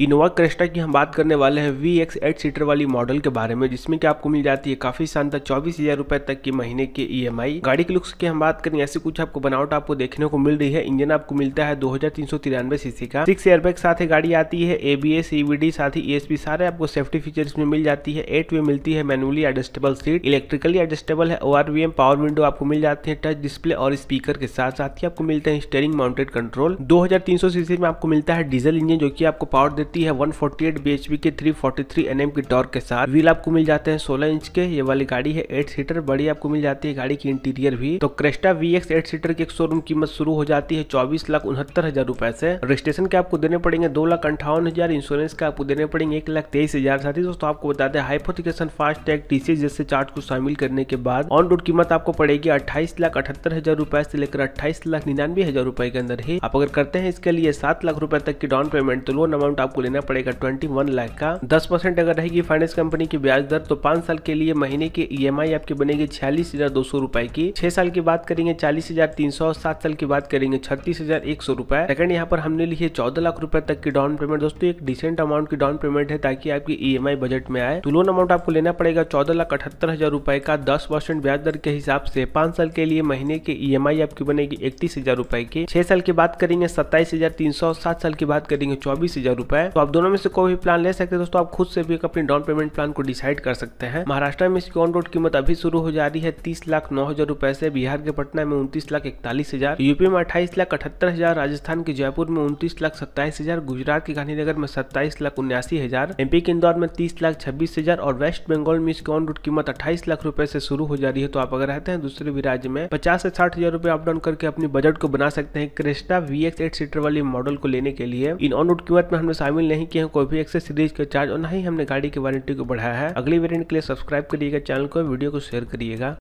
Innova Crysta की हम बात करने वाले हैं वी एक्स एट सीटर वाली मॉडल के बारे में जिसमें कि आपको मिल जाती है काफी शानदार चौबीस हजार रुपए तक की महीने के ईएमआई e गाड़ी के लुक्स की हम बात करें ऐसे कुछ आपको बनावट आपको देखने को मिल रही है इंजन आपको मिलता है दो हजार तीन सौ तिरानवे सीसी का सिक्स एयरबैग साथ ही गाड़ी आती है एबीएस ईवीडी e साथ ही ई e सारे आपको सेफ्टी फीचर इसमें मिल जाती है एट वे मिलती है manually adjustable seat electrically adjustable है ओ पावर विंडो आपको मिल जाती है टच डिस्प्ले और स्पीकर के साथ साथ ही आपको मिलते हैं स्टेरिंग माउंटेड कंट्रोल दो सीसी में आपको मिलता है डीजल इंजन जो की आपको पावर देती है 148 बी के 343 nm की टॉर्क के साथ व्हील आपको मिल जाते हैं 16 इंच के ये वाली गाड़ी है 8 सीटर बड़ी आपको मिल जाती है गाड़ी की इंटीरियर भी तो Crysta V X eight seater की एक शोरूम कीमत शुरू हो जाती है चौबीस लाख उनहत्तर हजार रूपए से रजिस्ट्रेशन के आपको देने पड़ेंगे दो लाख अंठावन हजार इंश्योरेंस के आपको देने पड़ेंगे एक लाख तेईस हजार साथ ही दोस्तों आपको बताते हैं हाइपोथिकेशन फास्ट टैग टीसी जैसे चार्ज को शामिल करने के बाद ऑन रोड कीमत आपको पड़ेगी अट्ठाईस लाख अठहत्तर हजार रूपए से लेकर अट्ठाईस लाख निन्यानवे हजार रूपए के अंदर ही आप अगर करते हैं इसके लिए सात लाख रूपए तक की डाउन पेमेंट तो लोन अमाउंट आपको आपको लेना पड़ेगा ट्वेंटी वन लाख का दस परसेंट अगर रहेगी फाइनेंस कंपनी की ब्याज दर तो पांच साल के लिए महीने की ई e एम आई आपकी बनेगी छियालीस हजार दो सौ रुपए की छह साल की बात करेंगे चालीस हजार तीन सौ सात साल की बात करेंगे छत्तीस हजार एक सौ रुपए सेकंड यहाँ पर हमने लिए चौदह लाख रुपए तक की डाउन पेमेंट दोस्तों एक डिसेंट अमाउंट की डाउन पेमेंट है ताकि आपकी ई एम आई बजट में आए तो लोन अमाउंट आपको लेना पड़ेगा चौदह लाख अठहत्तर हजार रुपए का दस परसेंट ब्याज दर के हिसाब से पांच साल के लिए महीने की ई एम आई आपकी बनेगी इकतीस हजार रुपए की छह साल की बात करेंगे सत्ताईस हजार तीन सौ सात साल की बात करेंगे चौबीस हजार रुपए है तो आप दोनों में से कोई भी प्लान ले सकते दोस्तों आप खुद से भी अपनी डाउन पेमेंट प्लान को डिसाइड कर सकते हैं महाराष्ट्र में इसकी ऑन रोड कीमत अभी शुरू हो जा रही है तीस लाख नौ हजार रूपए से बिहार के पटना में उन्तीस लाख इकतालीस हजार यूपी में अट्ठाईस लाख अठहत्तर हजार राजस्थान के जयपुर में उन्तीस लाख सत्ताईस हजार गुजरात के गांधीनगर में सत्ताईस लाख उन्यासी हजार एमपी के इंदौर में तीस लाख छब्बीस हजार और वेस्ट बंगाल में इसकी ऑन रोड कीमत अट्ठाईस लाख रूपए से शुरू हो जा रही है तो आप अगर रहते हैं दूसरे भी राज्य में पचास से साठ हजार रूपए अपडाउन करके अपने बजट को बना सकते हैं Crysta V X eight seater वाली मॉडल को लेने के लिए इन ऑन रोड कीमत में हमने शामिल शामिल नहीं किए कोई भी एक्सेस सीरीज का चार्ज और ना ही हमने गाड़ी की वारंटी को बढ़ाया है अगली वेरियंट के लिए सब्सक्राइब करिएगा चैनल को वीडियो को शेयर करिएगा